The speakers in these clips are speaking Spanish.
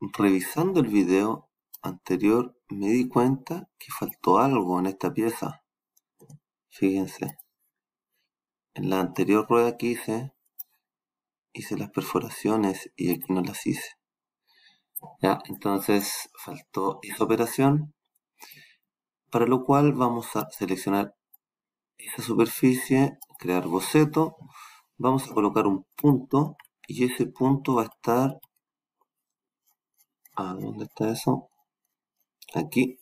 Revisando el video anterior me di cuenta que faltó algo en esta pieza. Fíjense. En la anterior rueda que hice, hice las perforaciones y aquí no las hice. Ya, entonces faltó esa operación, para lo cual vamos a seleccionar esa superficie, crear boceto, vamos a colocar un punto y ese punto va a estar ¿dónde está eso? Aquí.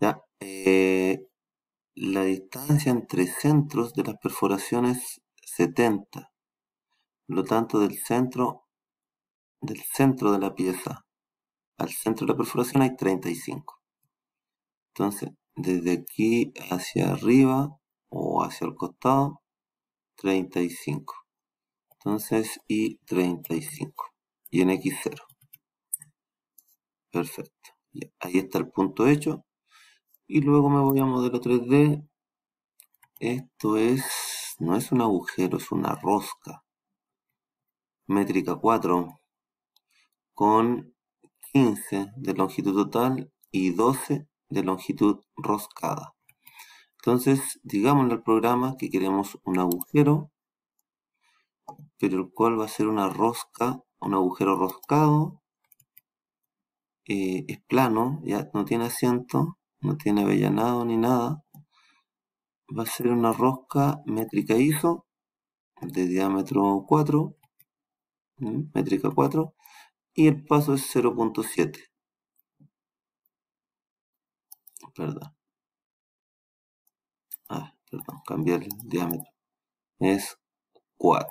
Ya. Eh, la distancia entre centros de las perforaciones 70. Por lo tanto, del centro del centro de la pieza al centro de la perforación hay 35. Entonces, desde aquí hacia arriba o hacia el costado, 35. Entonces, y 35. Y en X0. Perfecto. ahí está el punto hecho. Y luego me voy a modelo 3D. Esto es, no es un agujero, es una rosca. Métrica 4 con 15 de longitud total y 12 de longitud roscada. Entonces, digámosle al programa que queremos un agujero, pero el cual va a ser una rosca, un agujero roscado, eh, es plano, ya no tiene asiento, no tiene avellanado ni nada. Va a ser una rosca métrica ISO de diámetro 4, métrica 4, y el paso es 0.7. Perdón. Ah, perdón, cambié el diámetro. Es 4.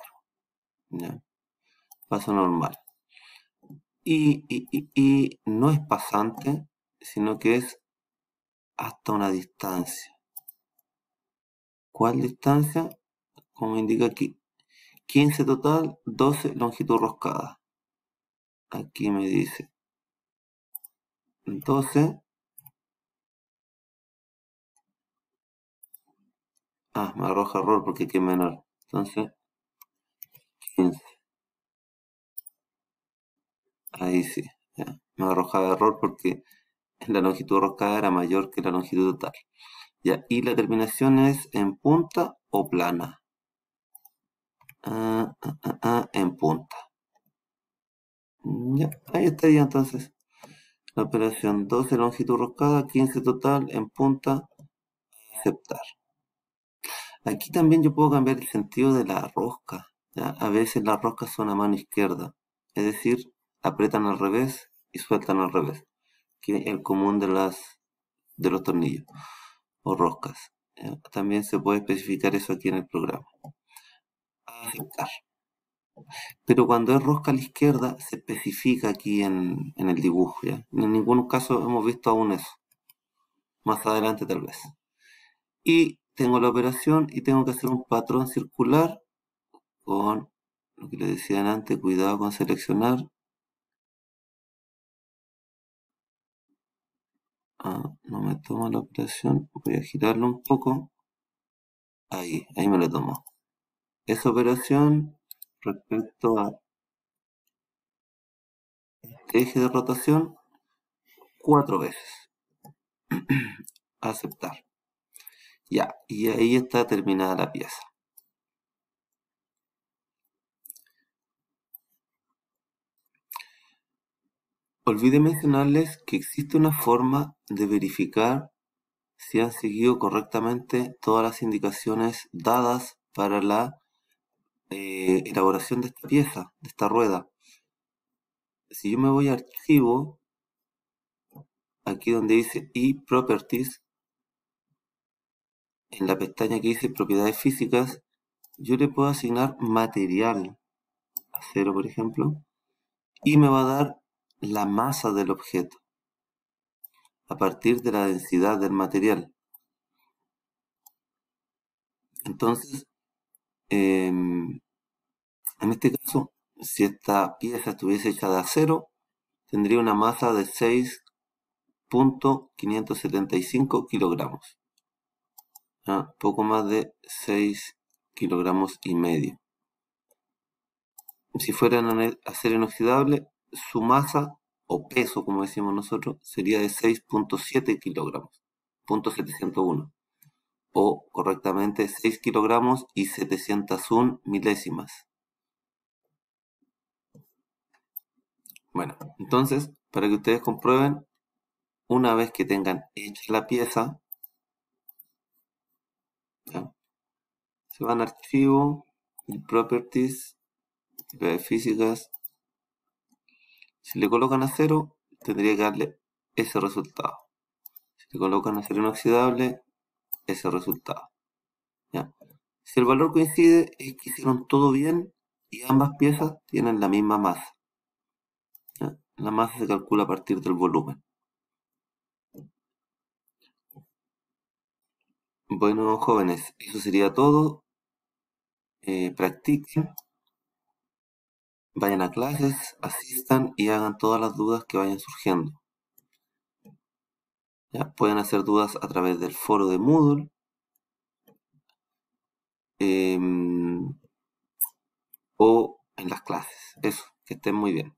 Paso normal y, no es pasante, sino que es hasta una distancia. ¿Cuál distancia? Como indica aquí, 15 total, 12 longitud roscada. Aquí me dice 12. Ah, me arroja error porque aquí es menor. Entonces, 15. Ahí sí, Me arrojaba error porque la longitud roscada era mayor que la longitud total. y la terminación es en punta o plana. Ah, ah, ah, en punta. Ya, ahí estaría entonces. La operación 12 longitud roscada, 15 total en punta, aceptar. Aquí también yo puedo cambiar el sentido de la rosca. A veces la rosca son a mano izquierda. Es decir, aprietan al revés y sueltan al revés, que es el común de, las, de los tornillos o roscas. Eh, también se puede especificar eso aquí en el programa. Pero cuando es rosca a la izquierda, se especifica aquí en, el dibujo. En ningún caso hemos visto aún eso. Más adelante tal vez. Y tengo la operación y tengo que hacer un patrón circular con lo que le decía antes, cuidado con seleccionar Ah, no me toma la operación. Voy a girarlo un poco. Ahí, ahí me lo tomo. Esa operación respecto a este eje de rotación cuatro veces. Aceptar. Ya, y ahí está terminada la pieza. Olvide mencionarles que existe una forma de verificar si han seguido correctamente todas las indicaciones dadas para la eh, elaboración de esta pieza, de esta rueda. Si yo me voy a archivo, aquí donde dice e-properties, en la pestaña que dice propiedades físicas, yo le puedo asignar material acero por ejemplo, y me va a dar la masa del objeto a partir de la densidad del material. Entonces, em, en este caso, si esta pieza estuviese hecha de acero, tendría una masa de 6.575 kilogramos. poco más de 6 kilogramos y medio. Si fuera acero inoxidable, su masa o peso, como decimos nosotros, sería de 6.7 kilogramos, .701 o correctamente 6 kilogramos y 701 milésimas. Bueno, entonces, para que ustedes comprueben, una vez que tengan hecha la pieza, se van a archivo, y properties, físicas, si le colocan a cero, tendría que darle ese resultado. Si le colocan cero inoxidable, ese resultado. Si el valor coincide, es que hicieron todo bien y ambas piezas tienen la misma masa. La masa se calcula a partir del volumen. Bueno, jóvenes, eso sería todo. Eh, practiquen. Vayan a clases, asistan y hagan todas las dudas que vayan surgiendo. ¿Ya? Pueden hacer dudas a través del foro de Moodle. Em, o en las clases. Eso, que estén muy bien.